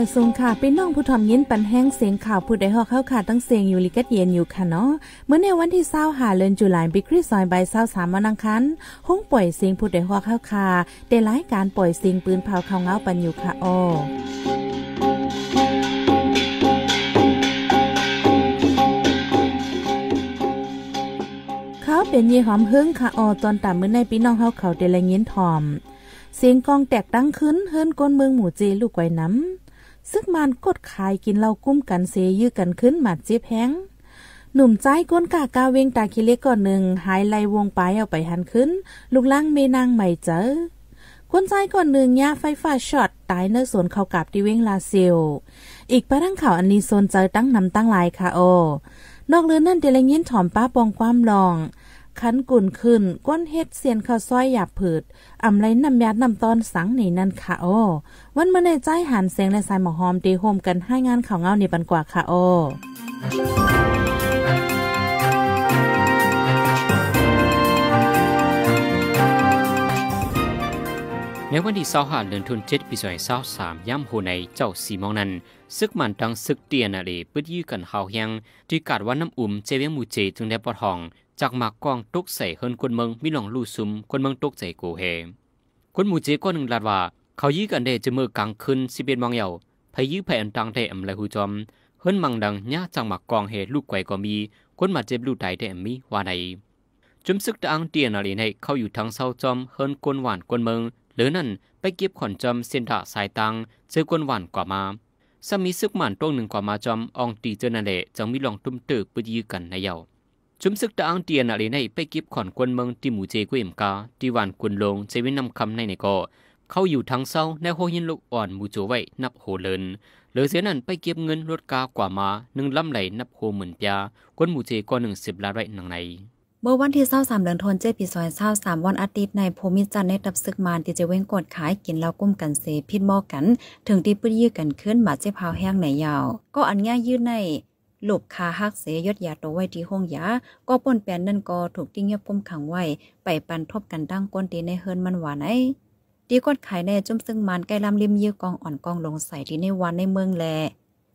อยทรงค่ะเี็น้องผู้ทอมยินปันแห้งเสียงข่าวผู้ใดฮอกเข้าค่ะตั้งเสียงอยู่ลิกัดเย็นอยู่ค่ะเนาะ เมื่อในวันที่เศร้าหาเลินจุลายปีคริสซอยใบเศร้าสามวันอังคารห้องปล่อยเสียงผู้ใดฮอกเข้าค่ะได้รายการปล่อยเสียงปืนเผาเขาเงาปันอยู่ค่ะอ้อเขาเป็นเย่หอมเฮิงค่ะออตอนต่ำเมื่อในพี่น้องเขาเขาเดลยินทอม เสียงกองแตกดังขึ้น เฮิรนก้นเมืองหมู่เจลูกไวน้ำซึกมันกดขายกินเหล้ากุ้มกันเซยื้อกันขึ้นหมัดจ็บแฮง หนุ่มใจก้นกากาเวงตาคิเล็กก่อนหนึ่งหายไลวงไปเอาไปหันขึ้นลูกล่างเมนางใหม่เจอก้นใจก่อนหนึ่งยาไฟฟ้าช็อตตายเนื้อสวนเขากับที่เวงลาเซล อีกประดังข่าวอันนี้โซนเจอตั้งนำตั้งลายค่ะโอ นอกเรือนั่นเดลยงินถอมป้าปองความลองขันกุ่นขึ้นก้นเฮ็ดเสียนข้าวซอยหยาบผืดอ่ำไรน้ำยาดน้ำตอนสังหนีนั่นค่ะโอวันเมื่อในใจหันเสียงและสายหมอหอมตีโฮมกันให้งานข่าวเงาในปันกว่าค่ะโอในวันที่25เดือนธันวาคมปี2023ย่ำโหในเจ้าสีมองนั้น ซึกมันตังซึกเตียนอะไรปื้ดยื้อกันเฮาเฮียงที่กาดว่าน้ำอุ่มเจเวียงมูเจจึงได้ปอดห้องจากหมากกองตุกใส่เฮินคนเมืองมีหลองลู่ซุมคนเมืองตุกใส่โกเฮคนหมู่เจก้อนหนึ่งลาดว่าเขายื้อกันเดจะมือกลางคืนสิเป็นมังเยาพยื้อแผ่นตังเทอมไรหูจอมเฮินมังดังย่าจากหมากกองเหตุลูกไกวก็มีคนมาเจ็บลูกไตเทมมีว่าไหนจุมซึกตะอังเตียนอะไรในเขาอยู่ทางเศร้าจอมเฮินกวนหวานกวนเมืองหรือนั่นไปเก็บขอนจอมเส้นดาสายตังเจอกวนหวานกว่ามาสามีซึกหมันตรงหนึ่งกว่ามาจอมอองตีเจอนาเลจังมีลองตุ้มตือปืนยื้อกันในเยา้าจุมสึกตาอังเตียนอะไรในไปกิบขอนควนเมืองี่หมูเจกุเอ็มกาที่วานควนลงเจวินนำคำในในกาะเขาอยู่ทางเศร้าในโฮยินลูกอ่อนมูโจไว้นับโหเลินเหลือเสียนั้นไปเก็บเงินรถกากว่ามาหนึ่งลำไหลนับโหหมื่นปยาควนมูเจก็หนึ่งสิบล้านไรหนังในเมื่อวันที่เศร้าสามเดือนทนเจ็ปีซอยเศร้าสามวันอาทิตย์ในภูมิจันในตับซึกมานที่จะเว้งกดขายกินแล้วกุ้มกันเสพิดมอกันถึงที่ปื้ยื้อกันขึ้นมาเจ้าพาวแห้งไหนยาว ก็อันง่ายยืดในหลบคาฮักเสยดยาตัวไว้ที่ห้องยา ก็ป้นแปนนั่นก็ถูกที่เงียบก้มขังไว้ ไปปันทบกันตั้งก้นตีในเฮิรนมันหวานไอดีกดขายในจุ่มซึ่งมันใกล้ลำริมยื่อกองอ่อนกองลงใส่ที่ในวันในเมืองแล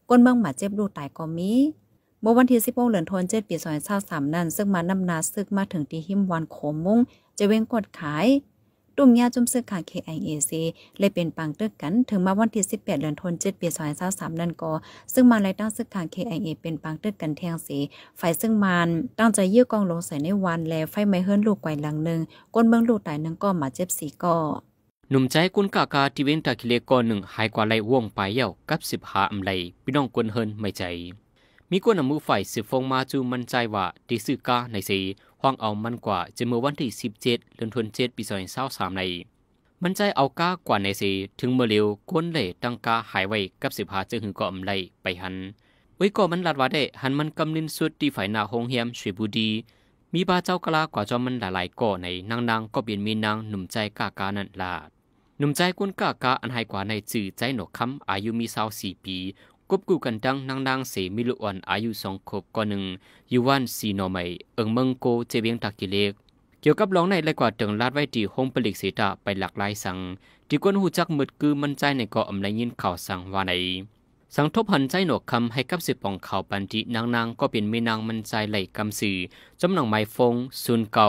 ก้นเมืองหมาเจ็บดูตายก็มีเมื่อวันที่สิบม6เหลือนทนเจ็ดปีซอยเศร้าสามนั่นซึ่งมานำนาซึกมาถึงตีหิมวันโขมุ้งจะเว้งกดขายตุ่มยาจุ่มซึกขา KIAC เลยเป็นปังตึกกัน ถึงมาวันที่18เดือนธันวาคม7ปี2023นั่นก็ ซึ่งมาไลตั้งซึกขา KIA เป็นปังตึกกันแทงสี ฝ่ายซึ่งมันตั้งใจยื้อกองลงใส่ในวัน แลวไฟไม้เฮือนลูกไกวหลังนึงก้นเบืองลูกตายนึงก็มาเจ็บสีก็ หนุ่มใจกุนกากาที่เว้นตะคิเลก่อนหนึ่งหายกว่าไรว่องไปเย่ากับสิบหาอำไรพี่น้องกวนเฮินไม่ใจ มีกวนอมือฝ่ายสืบฟงมาจูมันใจว่าดีซื้อกาในสีห้องเอามันกว่าจะเมื่อวันที่ 17เดือนธันวาคมปีอ2สามใน มันใจเอาก้ากว่าในสีถึงเมื่อเร็วก้นเล่ตั้งกาหายไว้กับสิบหาจือหึงก่อมไล ไปหันไว้ก่อมันลัดว่าได้หันมันกำลินสุดที่ฝ่ายนาหงเฮียมชวยบุดี มีบาเจ้ากลากว่าจอมันหลายๆก่อในนางนางก็เปลี่ยนมีนางหนุ่มใจก้ากานั่นลาดหนุ่มใจกุนก้ากาอันหายกว่าในจื่อใจหนกคำอายุมีสาวสี่ปีกบกูกันดังนางนางเสมิลุอันอายุสองขบก่อนหนึ่งยูวันสีนอไม่เอิงเมังโกเจเบียงตากิเลก เกี่ยวกับร้องในและกว่าถึงลาดไว้ที่ฮ้อปลิกเสตาไปหลากหลายสัง ที่กนหูจักมืดคือมันใจในเกาะอำไรยินข่าวสังว่าในสังทบหันใจหนวกคำให้กับสิบปองข่าวปันตินางนางก็เป็นเมนางมันใจไหลกำสื่อจำหนังไม้ฟงศูนเก่า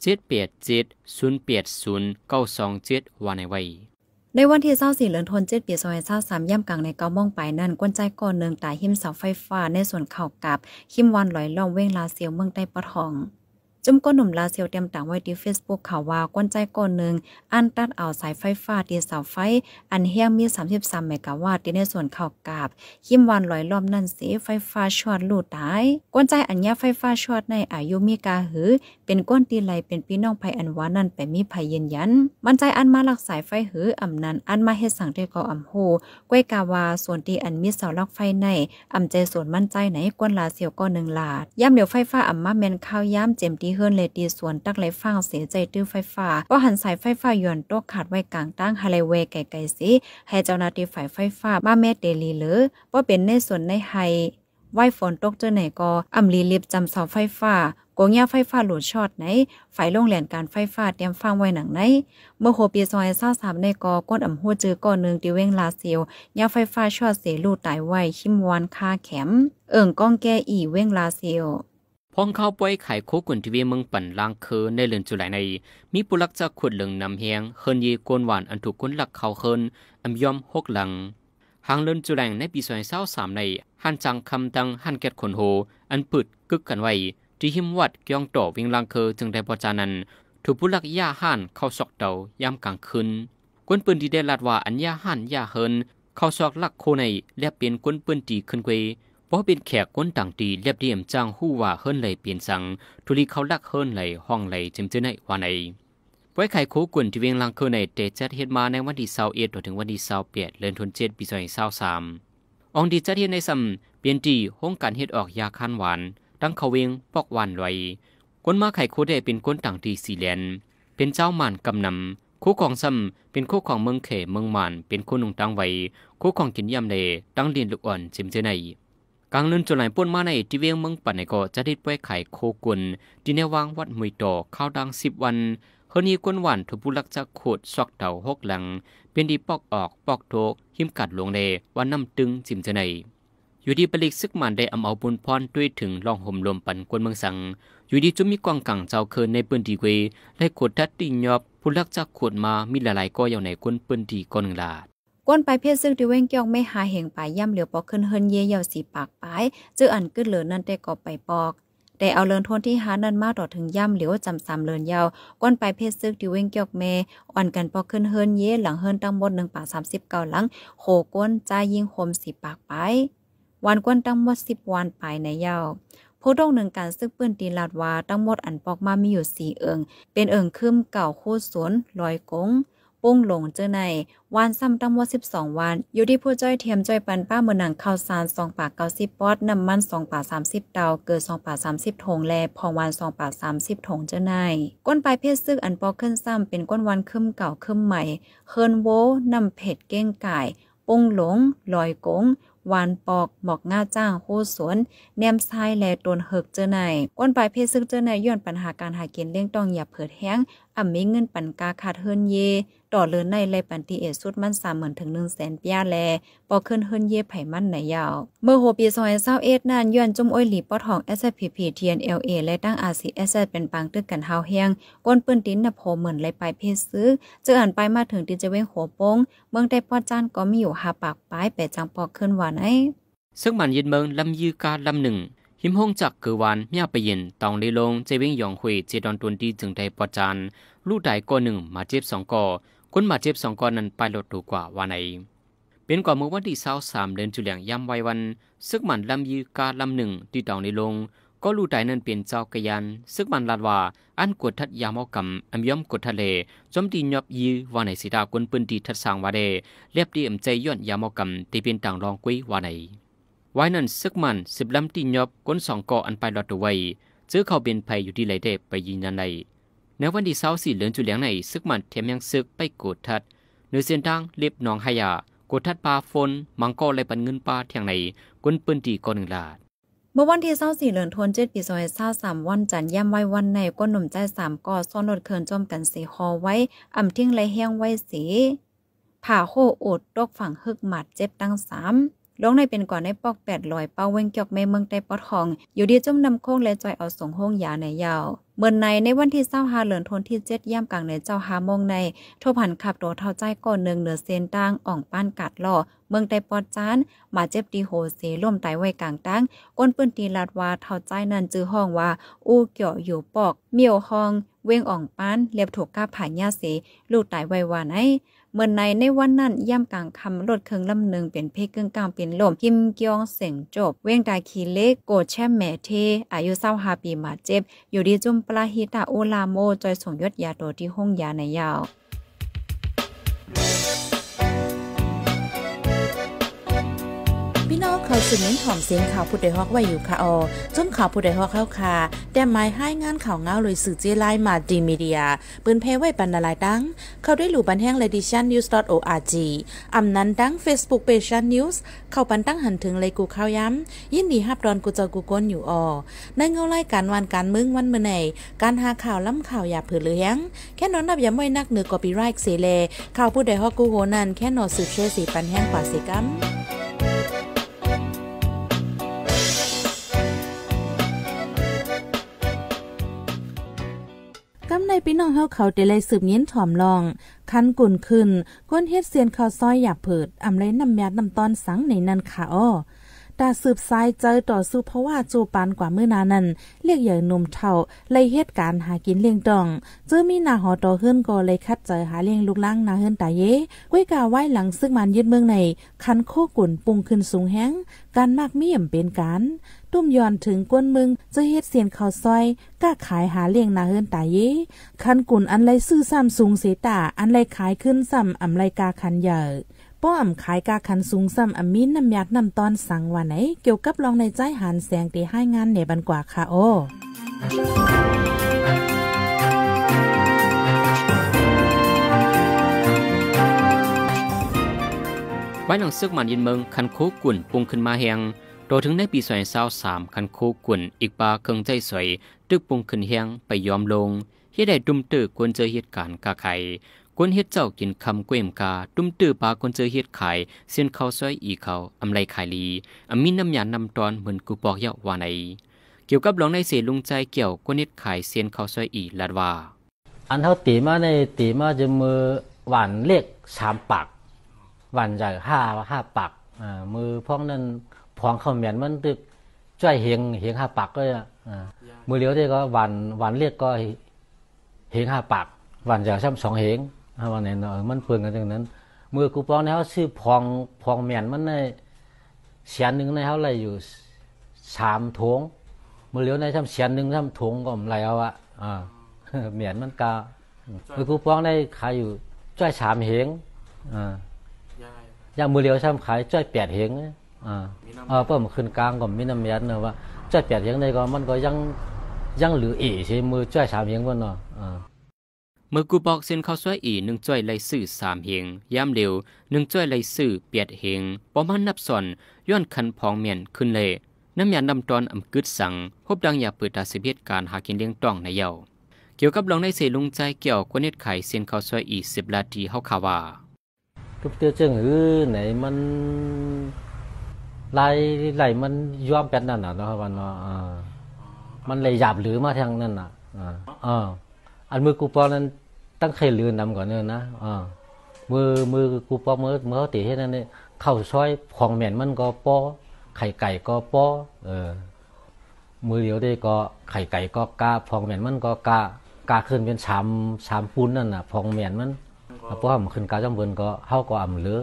เจ็ดเปียดเจ็ดศูนเปียดศูนเก้าสองเจ็ดวานในไว้ในวันที่24เลือนทนวจ็ดปีาสามย่ำกลางในเกามองไปนั่นก้นใจก่อนเนืองตายหิมเสาไฟฟ้าในส่วนเข่ากับหิมวันลอยล่องเว้งลาเซียวเมืองใต้ปะทองจุ่มก้นหนุ่มลาเซียเตรียมต่างไว้ที่ Facebook ข่าวว่าก้นใจก้นหนึ่งอันตัดเอาสายไฟฟ้าที่เสาไฟอันเฮียงมี33เมกะวัตต์ที่ในส่วนข่าวกาบหิมวันลอยล้อมนั่นสยไฟฟ้าชอดลูดตายก้นใจอันยาไฟฟ้าชอดในอายุมีกาหือเป็นก้นตีไหลเป็นพี่น้องภัยอันวานั่นไปมีภัยยืนยันมันใจอันมาหลักสายไฟหืออำนันอันมาเฮ็ดสั่งเรียกอำโฮก้วยกาวาส่วนตีอันมีเสาลักไฟในอำใจส่วนมั่นใจไหนก้นลาเซียก้นหนึ่งลาดย่ำเดี๋ยวไฟฟ้าอำมาแมนข้าวย่ำเจมตีที่เฮิรนเลดีสวนตักไหลฟังเสียใจตื้อไฟฟ้า ว่าหันสายไฟฟ้าย้อนตกขาดไว้กลางตั้งฮาเลเว ไกลๆสิให้เจ้าหน้าที่ฝ่ายไฟฟ้าบ้าแม่เดลีหรือว่าเป็นในส่วนในไฮไหวฝนตกเจอไหนก็อำลีลิบจำเสาไฟฟ้ากงยาไฟฟ้าหลุดช็อตไหนฝ่ายโรงเรียนการไฟฟ้าเตรียมฟังไว้หนังไหน เมื่อโหปีซอยเศร้าสามในกอก้นอ่ำหัวจือก่อนหนึ่งติเวงลาเซียวยาไฟฟ้าช็อตเสียลูตายไว้ชิมวานคาแข็ม เอิ่งก้องแก้อีเว้งลาเซียว้องเข้าป่วยไข่โคกุนทีวีเมืองปั่นลางคือในเลือนจุลายใน มีปุรลักจากขุดเหลืองนำเฮงเฮินยีโกนหวานอันถูกคนหลักเขาเฮินอันยอมหกหลัง หางเลอนจุแรงในปีสอยเศร้าสามในหันจังคำตังหันแกตขนโหอันปืดกึกกันไว้ที่หิมวัดกยองต่อวิ่งลางเคอจึงได้ระจานันถูกปุรลักย่าห่านเข้าซอกเตายามกลางคืนกวนปืนที่ได้ลาดว่าอันย่าห่านย่าเฮินเข้าซอกลักโคในและเปลี่ยนกวนปืนตีขึ้นเกวพราะเป็นแขกคนต่างตีเรียบเรียมจ้างหู้ว่า เฮิรนไลลเปลี่ยนสัง ทุลีเขาลัก เฮิรนไลลห้องไลลจมเจอในวันหนไว้ไข่โคกุนที่เวียงลังเคอในเตจัดเฮ็ดมาในวันที่เสาเอ็ดถึงวันที่เสาเปียดเลนทุนเจ็ดปีซอยเสาสามองดีจัดเฮ็ดในซัำเปลี่ยนตีห้องการเฮ็ดออกยาคันหวาน ตั้งเขาเวงปอกหวานไว้คนมาไข่โคได้เป็นคนต่างตีสี่เลนเป็นเจ้ามัานกำนำคู่ของซ้ำเป็นคู่ของเมืองเขเมืองมัานเป็นคู่นุ่งตังไว้คู่ของกินยำเลตั้งเรียนลูกอ่อนจิมเจไนกังเลืนจนไหลป่นมาในที่เวียงเมืองปันในก็จะได้ป่ยไข่โคกุนที่ในววางวัดมวยต่อข้าวดังสิบวันเฮนีกวนหวานถูกบุลักจะขุดซอกเต่าหกหลัง เป็นดีปอกออกปอกโถกหิมกัดลงเลวันน้ำตึงจิมจะไนอยู่ดีปลิกซึกมันได้อำเอาบุญพรด้วยถึงลองห่มลมปันกวนเมืองสัง อยู่ดีจุมีกองกังเจ้าเคินในปืนดีเวได้ขดทัดติยอบผู้ลักจะกขดมามีหลายๆก็อย่างในกวนปืนดีก้อนหนึ่งลาดก้นไปเพศซึ่งที่เว้งเกี่ยวไม่ หาเหงปายย่ำเหลือปอกขึ้นเฮินเย่เยาสีปากปายจื้ออันกึงเหลือนั่นไต้กอไปปอกแต่เอาเลินทนที่หานั่นมาต่อถึงย่ำเหลียวจำสามเลินยาวก้นไปเพศซึกดิเว้งเกียกเมอ่อนกันปอกขึ้นเฮินเย่หลังเฮินตั้งบนหนึ่งปากสามสิบเก้าหลังโขก้นจ่ายยิงคมสีปากไป วันก้นตั้งหมดสิบวันไปในยาวผู้ดงหนึ่งการซึกปืนตีลาดวาตั้งหมดอันปอกมามีอยู่สี่เอิง เป็นเอิงคืมเก่าโคูสวนลอยกงปุ้งหลงเจอในวันซ้ำตั้งว่า12 วัน อยู่ที่ผู้จ้อยเทียมจ้อยปันป้าเมือหนังข้าวสารสองปากเกาสิบปอดน้ำมันสองปากสามสิบเตาเกิดสองปากสามสิบถงแลพองวันสองปากสามสิบถงเจอในก้นปลายเพศซึกอันปอกขึ้นซ้ำเป็นก้นวันขึ้มเก่าขึ้มใหม่เคินโวนำเผ็ดเก้งไก่ ปุ้งหลง ลอยกงวานปอกหมอกง่าจ้างโคสวนแนมทรายแลตนเหิกเจอในก้นปลายเพศซึกเจอในย้อนปัญหาการหากินเลี้ยงต้องอย่าเผิดแห้งอ่ำมีเงินปันกาขาดเฮิรนเย ต่อเลินในไรปันทีเอสุดมันสามหมื่นถึงหนึ่งแสนปียแล ปอขึ้นเฮิรนเยไผ่มันไหนยาว เมื่อหัวปีซอยเศร้าเอ็ดนานย้อนจุ่มอ้อยหลีปอทองเอสพีพีทีเอ็นเอลเอและตั้งอาซีเอสเป็นปังตึกกันเฮาเฮียงก้นปืนติ้นนโพเหมือนไรไปเพศซื้อจะอ่านไปมาถึงติจะเว้งหัวโป้งเมืองได้ปอจ้านก็มีอยู่หาปากปลายแปจังปอขึ้นหวานไอซึ่งมันยินเมืองลำยือกาลำหนึ่งหิมหงจักเกือวันเมียไปยินตองลีลงเจวิ่งยองหุยเจดอนตุนดีจึงได้ปรอจานลู่ใดก่อหนึ่งมาเจ็บสองก่อคนมาเจ็บสองก้อนั้นไปลดดูกว่าวันไหนเป็นกว่าเมื่อวันที่เศราสามเดือนจุเหลียงย่ำไว้วัน ซึกมันลำยืีกาลำหนึ่งที่ตองลีลง ก็ลู่ใดนั้นเปลี่ยนเจ้ากยัน ซึกมันลาดว่าอันกดทัดยามอกำอันย่อมกดทะเลจอมตีหยบยืีวันไหนสีดาคนปืนดีทัดสางวาเดเรียบดีอ่ำใจย้อนยามอกำตีเป็นต่างรองกุ้ยวันไหนวายนั้นซึกมันสิบลำตีนยบก้นสองเกาะอันไปลอดตัวไว้ซื้อเขาเป็นไยอยู่ที่ไรเดไปยืนยันในในวันที่เสาร์สี่เหลืองจุเลียงในซึกมันเทมยังซึกไปโกดทัดเนือเส้นทางเล็บหนองหายาโกดทัดปลาฝน มังกรไรปันเงินปลาเทียงในก้นปืนตีก้อนหนึ่งลาด เมื่อวันที่เศร้าสี่เหลือนทวนเจ็ดปีซอยเศร้าสามวันจันย่ำไว้วันในก้นหนุ่มใจสามก่อซ่อนรถเคินจมกันสีคอไว้อ่ำทิ้งไรแห้งไว้สีผ่าโคโอดตกฝั่งฮึกหมัดเจ็บตั้งสามลงในเป็นก่อนในปอกแปดลอยเป้าเว้งเกียกแม่เมืองใต้ปอด้อง อยู่ดีจมนำโค้งและจอยเอาส่งห้องยาในยาวเมื่อในในวันที่เจ้าหาเหลือนทนที่เจ็ดย่ำกลางเหนือเจ้าหามงในทบันขับัวเท่าใจ ก่อนหนึ่งเหนือเซนตังอ่องป้านกัด ล่อ เมืองไตปอดจาน มาเจ็บตีโหเสล่มไตไว้กลาง ตั้ง ก้นปืนตีลาดวาเท่า ใจนั่นจื้อห้องว่าอู้เกี่ยวอยู่ปอกเมียวห้อง เว้งอ่องป้านเลียบถูกก้าผ่านยาเส ลูกไตไว้วานไอเมื่อในในวันนั้นย่ำกลางคำรถเครื่องลำหนึ่งเป็นเพกเกื้องกลางเป็นลมกิมกยองเสียงจบเว้งตาขีเล็กโกดแช่แม่เท อายุเศร้าฮาปีมาเจ็บอยู่ดีจุ่มปลาฮิตาโอลาโมจอยส่งยศยาโดที่ห้องยาในยาวี่น้องเขาสืบเน้นหอมเสียงข่าวผู้ใดฮอกไว้อยู่ค่ะออจนข่าวผู้ใดฮอกเข้าค่ะแต่หมายให้งานข่าวเงาเลยสื่อเจไลมาดีมีเดียปืนเพไว้ปันนาลายดัง เข้าด้วยหลู่บันแห้งเลดิชันนิวส์ดอทโออานั้นดังเฟซบุ๊กเพจชันนิวส์เข้าปันตั้งหันถึงเลยกูเข้าย้ำยินดีฮับดอนกูเจอกูก้นอยู่ออในเงาไล่การวันการมึงวันเมื่อไห่การหาข่าวล้ำข่าวอย่าเผือเลี้ยงแค่นอนนับอย่าไม่นักเหนือกอปีไรค์เสเลข่าวผู้ใดฮอกกูโหนันแค่นอสืบเชื่อสีปันแห้งกว่าสิกัมกำในพี่น้องเฮาเขาเดลัยสืบเยินถ่อมลอง คันกุ่นขึ้น ก้นเฮ็ดเสียนข้าวซอยอยาบเผิด อำไรน้ำแมดน้ำตอนสังในนันขาอ้อตาสืบสายเจอต่อสู้เพราะว่าจูปันกว่าเมื่อนานั้นเรียกใหญ่หนุ่มเท่าเลยเหตุการณ์หากินเลี้ยงดองเจอมีนาหอต่อเฮ้นก็เลยคัดเจอหาเลี้ยงลูกล่างนาเฮือนตาเย้ก้วยกาไหว้หลังซึ่งมันยึดเมืองใน คันโคกุ่นปุงขึ้นสูงแห้ง การมากมี่มเป็นการตุ้มย้อนถึงก้นมึงจะเฮ็ดเสียนข้าวซอยกล้าขายหาเลี้ยงนาเฮือนตายเย้คันกุ่นอันไรซื้อซ้ำสูงเสตาอันไรขายขึ้นซ้ำอำไรกาคันใหญ่ป้อม ขายกาขันสูงซ้ำอมินน้ำยาดน้ำตอนสังวันไหน เกี่ยวกับรองในใจหันแสงตีให้งานในบันกว่า ค่ะโอ ไว้หนังซึกมันยินเมืองคันคกุ่นปุงขึ้นมาแหงโดยถึงในปีสวยเศร้าสามคันคกุ่น อีกปาเคองใจสวยตึกปุงขึ้นแหงไปยอมลงฮ็ดได้ดุมตึกควรเจอเหตุการณ์กาไขกวนเฮ็ดเจ้ากินคำเกวมกาตุ้มตื้อปากวนเจอเฮ็ดขาย เส้นเขาซอยอีเขาอำไรขายลีอามีน้ำยานำตอนเหมือนกูปอกเยาว่าไหนเกี่ยวกับหลองในเสลุงใจเกี่ยวกวนเฮ็ดขายเส้นเขาซอยอีลาดว่า อันเท่าตีมาในตีมาจะมือหวานเล็กสามปากหวานหญ่ห้าห้าปากอ่ามือพ้องนั้นพองเข้าเหมียนมันตึกจ่อยเฮงเฮงห้าปากก็อ่ามือเลี้ยวได้ก็หวานหวานเลียกก็เฮงห้าปากหวานใหญ่ซ้ำสองเฮงฮาวานเนาะมันเพื่อนกันจังนั้นมือกูปองในเขาซื้อพองพองเหมียนมันในเสียนหนึ่งในเขาะลรอยู่สามถงมือเหลียวในทำเสียนหนึ่งทำถงก็ม่ไรเอาอะอ่าเหมียนมันกามือกูปองในขายอยู่ จ้อยสามเหงอ่าย่างมือเหลียวทำขายจ้อยแปดเหงอ่าเออเพิ่มขึ้นกลางก็มีน้ำเหมียนเนาะว่าจ้อยแปดเหงในก็มันก็ยังยังเหลือเอ๋ใช่มือจ้อยสามเหงวันเนาะอ่าเมื่อกูบอกเส้นข้าวสวยอีหนึ่งจ้อยไรซื่อสามเฮงย่ำเร็วหนึ่งจ้อยไรซื่อเปียดเฮงปอมันนับสอนย้อนคันพองเมียนขึ้นเลย น้ำยาดำตอนอำกึดสัง พบดังอย่าเปิดตาสิเหตุการหากินเลี้ยงต้องในเยาเกี่ยวกับลองในเสลุงใจเกี่ยวกวเน็ตไข่เส้นข้าวสวยอีสิบลาทีเฮาคาว่าทุบเตียเจิงหือไหนมันไหลไหลมันย้อมกันนั่นน่ะเนาะวันเนาะมันเลยหยาบหรือมาทางนั่นน่ะอ่าอันมือกูปอนั้นตั้งเคยลืนนำก่อนเนินนะอ่ามือมือกูปอมือมือตีให้นั่นเนี่ยเข้าซอยของแม็นมันก็ปอไข่ไก่ก็ปอเออมือเดียวได้ก็ไข่ไก่ก็กาพองแม็นมันก็กากาขึ้นเป็นชามชามปูนนั่นน่ะพองแม็นมันเพราอมันขึ้นกาจังเบินก็เฮาก็อำเลือ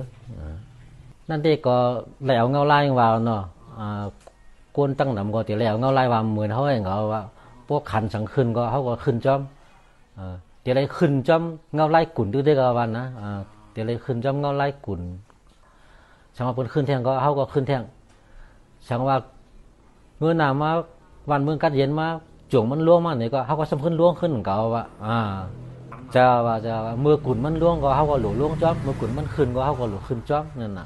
นั่นได้ก็แล้วเงาไล่ว่าเนาะอ่ากวนตั้งนำก็ติแล้วเงาไล่ว่าเหมือนเฮาเองก็ว่าพวกขันสังขึ้นก็เฮาก็ขึ้นจอมเดี๋ยวไรขึ้นจอมเงาไล่กุ่นดู้ได้กับวันนะเดี๋ยวไรขึ้นจอมเงาไล่กุ่นช่างว่าเพินขึ้นแท่งก็เขาก็ขึ้นแท่งช่างว่าเมื่อนามาวันเมื่อกัดเย็นมาจวงมันล่วงมาเนี่ยก็เขาก็สมขึ้นล่วงขึ้นเก่าว่าอ่าจะว่าจะเมื่อกุ่นมันล่วง ก็เขาก็หลุล่วงจอมเมื่อกุ่นมันขึ้นก็เขาก็หลุขึ้นจอมนั่นน่ะ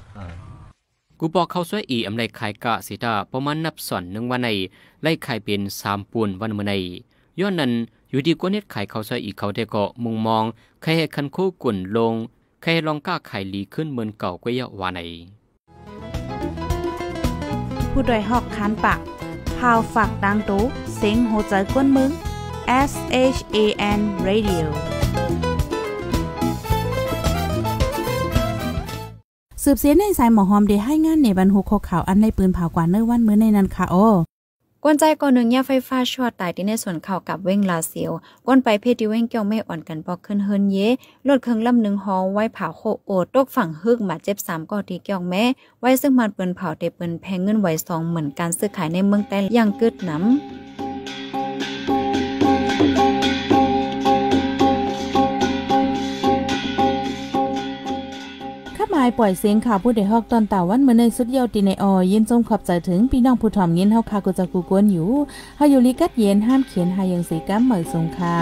กูบอกเขาสวยอีอำไรขายกะสิตาประมาณนับสอนหนึ่งวันในไล่ขายเป็นสามปูนวันเมื่อในย้อนนั้นอยู่ดีกวเน็ตไข่เขาใส่อีกเขาได้ก็มุงมองใครให้คันคู่กลุ่นลง ใครลองกล้าไข่หลีขึ้นเหมือนเก่าก็ยาวาในผู้ดยหอกคันปากพาวฝากดังตู้เซ็งโหใจกวนมึง S H A N Radio สืบเสียในสายหมอหอมเดให้งานในบรรหุกข่าวอันในปืนเผากว่าเนื้อวันมื้อในนันค่ะโอกวนใจก่อนหนึ่งยาไฟฟ้าชอดตายที่ในส่วนเข่ากับเว้งลาเซียว กวนไปเพที่เว้งเกี่ยวไม่อ่อนกันปอกขึ้นเฮินเยลดเครื่องลำหนึ่งฮอไว้เผาโคโอตกฝั่งฮึก มาเจ็บสามก่อทีเกี่ยวแม่ ไว้ซึ่งมันเปินเผาเตเปินแพงเงินไว้สองเหมือนการซื้อขายในเมืองแต่ยังกึดน้ำปล่อยเสียงข่าวผู้ใดฮอกตอนต่าวันเมื่อในสุดเยาวตีในออยยินจมขอบใจถึง พี่น้องผู้ถ่อมเยินเฮาคากุจักกูกวนอยู่ เฮาอยู่ลิกัดเย็นห้ามเขียนหายังสีกัมเหมยสงค่ะ